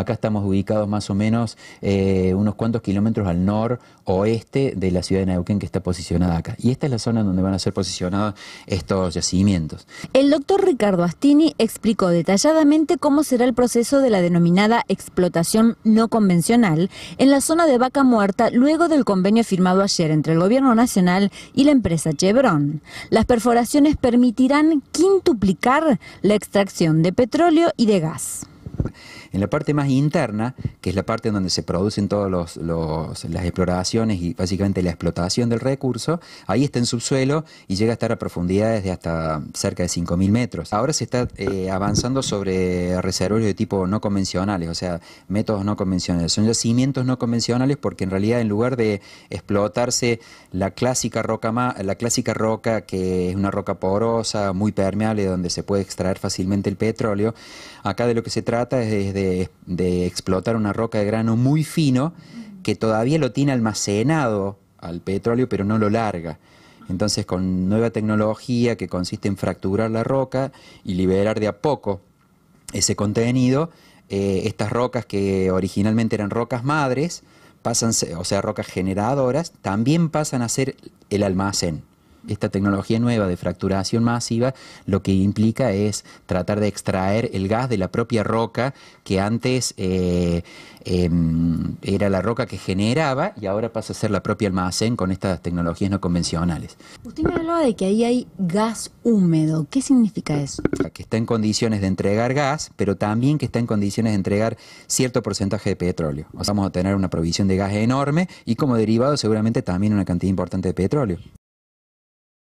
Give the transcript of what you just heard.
Acá estamos ubicados más o menos eh, unos cuantos kilómetros al oeste de la ciudad de Neuquén que está posicionada acá. Y esta es la zona donde van a ser posicionados estos yacimientos. El doctor Ricardo Astini explicó detalladamente cómo será el proceso de la denominada explotación no convencional en la zona de Vaca Muerta luego del convenio firmado ayer entre el Gobierno Nacional y la empresa Chevron. Las perforaciones permitirán quintuplicar la extracción de petróleo y de gas. En la parte más interna, que es la parte donde se producen todas las exploraciones y básicamente la explotación del recurso, ahí está en subsuelo y llega a estar a profundidades de hasta cerca de 5.000 metros. Ahora se está eh, avanzando sobre reservorios de tipo no convencionales, o sea, métodos no convencionales. Son yacimientos no convencionales porque en realidad en lugar de explotarse la clásica roca, la clásica roca que es una roca porosa, muy permeable, donde se puede extraer fácilmente el petróleo, acá de lo que se trata es de de, explotar una roca de grano muy fino que todavía lo tiene almacenado al petróleo, pero no lo larga. Entonces, con nueva tecnología que consiste en fracturar la roca y liberar de a poco ese contenido, eh, estas rocas que originalmente eran rocas madres, pasan, o sea, rocas generadoras, también pasan a ser el almacén esta tecnología nueva de fracturación masiva lo que implica es tratar de extraer el gas de la propia roca que antes eh, em, era la roca que generaba y ahora pasa a ser la propia almacén con estas tecnologías no convencionales. Usted me hablaba de que ahí hay gas húmedo. ¿Qué significa eso? Que está en condiciones de entregar gas, pero también que está en condiciones de entregar cierto porcentaje de petróleo. vamos a tener una provisión de gas enorme y como derivado seguramente también una cantidad importante de petróleo.